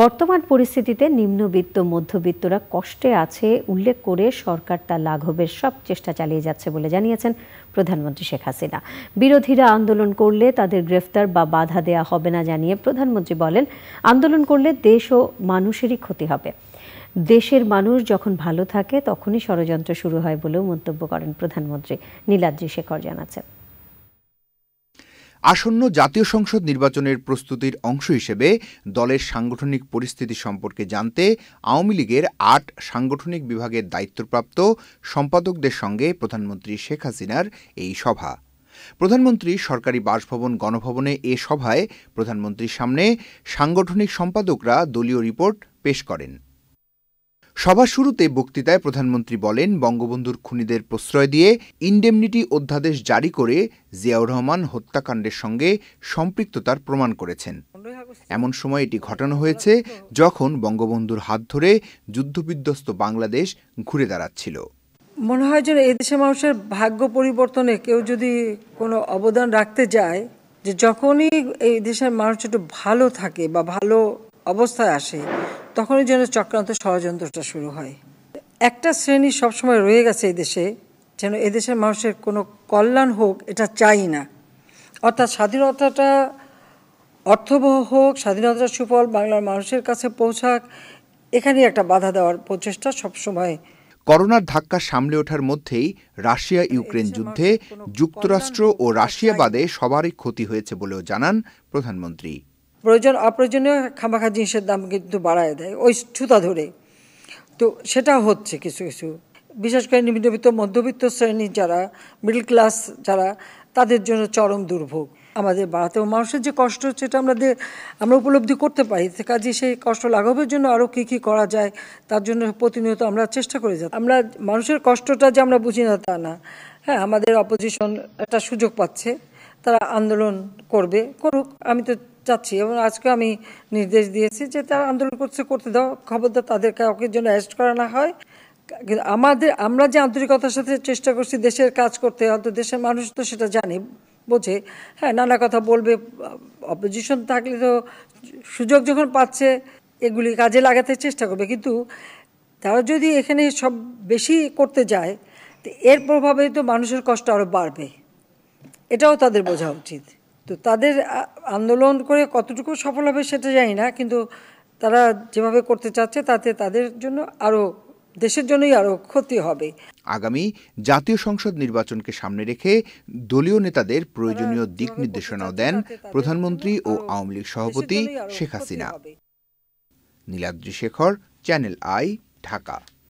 বর্তমান পরিস্থিতিতে নিম্নবিত্ত মধ্যবিত্তরা কষ্টে আছে উল্লেখ করে সরকার তা লাঘবের সব চেষ্টা চালিয়ে যাচ্ছে বলে জানিয়েছেন প্রধানমন্ত্রী শেখ হাসিনা বিরোধীরা আন্দোলন করলে তাদের গ্রেফতার বা বাধা দেয়া হবে না জানিয়ে প্রধানমন্ত্রী বলেন আন্দোলন করলে দেশ ও মানুষেরই ক্ষতি হবে দেশের মানুষ যখন ভালো থাকে তখনই ষড়যন্ত্র শুরু হয় বলেও মন্তব্য করেন প্রধানমন্ত্রী নীলাদ্রি শেখর জানাচ্ছেন আসন্ন জাতীয় সংসদ নির্বাচনের প্রস্তুতির অংশ হিসেবে দলের সাংগঠনিক পরিস্থিতি সম্পর্কে জানতে আওয়ামী লীগের আট সাংগঠনিক বিভাগের দায়িত্বপ্রাপ্ত সম্পাদকদের সঙ্গে প্রধানমন্ত্রী শেখ হাসিনার এই সভা প্রধানমন্ত্রী সরকারি বাসভবন গণভবনে এ সভায় প্রধানমন্ত্রীর সামনে সাংগঠনিক সম্পাদকরা দলীয় রিপোর্ট পেশ করেন সভা শুরুতে বক্তৃতায় প্রধানমন্ত্রী বলেন বঙ্গবন্ধুর খুনিদের প্রশ্রয় দিয়ে ইনডেমনিটি অধ্যাদেশ জারি করে জিয়াউর রহমান হত্যাকাণ্ডের সঙ্গে সম্পৃক্ততার প্রমাণ করেছেন এমন সময় এটি ঘটানো হয়েছে যখন বঙ্গবন্ধুর হাত ধরে যুদ্ধবিধ্বস্ত বাংলাদেশ ঘুরে দাঁড়াচ্ছিল মনে হয় যেন এই দেশের মানুষের ভাগ্য পরিবর্তনে কেউ যদি কোনো অবদান রাখতে যায় যে যখনই এই দেশের মানুষ একটু ভালো থাকে বা ভালো অবস্থায় আসে তখনই যেন চক্রান্ত ষড়যন্ত্রটা শুরু হয় একটা শ্রেণী সবসময় রয়ে গেছে এদেশে যেন এদেশের মানুষের কোনো কল্যাণ হোক এটা চাই না অর্থাৎ স্বাধীনতাটা অর্থবহ হোক স্বাধীনতার সুফল বাংলার মানুষের কাছে পৌঁছাক এখানেই একটা বাধা দেওয়ার প্রচেষ্টা সবসময় করোনার ধাক্কা সামলে ওঠার মধ্যেই রাশিয়া ইউক্রেন যুদ্ধে যুক্তরাষ্ট্র ও রাশিয়া বাদে সবারই ক্ষতি হয়েছে বলেও জানান প্রধানমন্ত্রী প্রয়োজন অপ্রয়োজনীয় খামাখা জিনিসের দাম কিন্তু বাড়ায় দেয় ওই ছুতা ধরে তো সেটা হচ্ছে কিছু কিছু বিশেষ করে নিম্নবিত্ত মধ্যবিত্ত শ্রেণীর যারা মিডল ক্লাস যারা তাদের জন্য চরম দুর্ভোগ আমাদের বাড়াতে মানুষের যে কষ্ট হচ্ছে এটা আমরা আমরা উপলব্ধি করতে পারি কাজে সেই কষ্ট লাঘবের জন্য আরও কী কী করা যায় তার জন্য প্রতিনিয়ত আমরা চেষ্টা করে যাই আমরা মানুষের কষ্টটা যে আমরা বুঝি না তা না হ্যাঁ আমাদের অপোজিশন একটা সুযোগ পাচ্ছে তারা আন্দোলন করবে করুক আমি তো চাচ্ছি এবং আজকে আমি নির্দেশ দিয়েছি যে তারা আন্দোলন করছে করতে দাও খবরদার তাদের কাউকে জন্য অ্যারেস্ট করা না হয় কিন্তু আমাদের আমরা যে আন্তরিকতার সাথে চেষ্টা করছি দেশের কাজ করতে হয়তো দেশের মানুষ তো সেটা জানে বোঝে হ্যাঁ নানা কথা বলবে অপোজিশন থাকলে তো সুযোগ যখন পাচ্ছে এগুলি কাজে লাগাতে চেষ্টা করবে কিন্তু তারা যদি এখানে সব বেশি করতে যায় তো এর প্রভাবে তো মানুষের কষ্ট আরও বাড়বে এটাও তাদের বোঝা উচিত তো তাদের আন্দোলন করে কতটুকু সফল হবে সেটা জানি না কিন্তু তারা যেভাবে করতে চাচ্ছে তাতে তাদের জন্য আরও দেশের জন্যই আরও ক্ষতি হবে আগামী জাতীয় সংসদ নির্বাচনকে সামনে রেখে দলীয় নেতাদের প্রয়োজনীয় দিক নির্দেশনাও দেন প্রধানমন্ত্রী ও আওয়ামী লীগ সভাপতি শেখ হাসিনা নীলাদ্রি শেখর চ্যানেল আই ঢাকা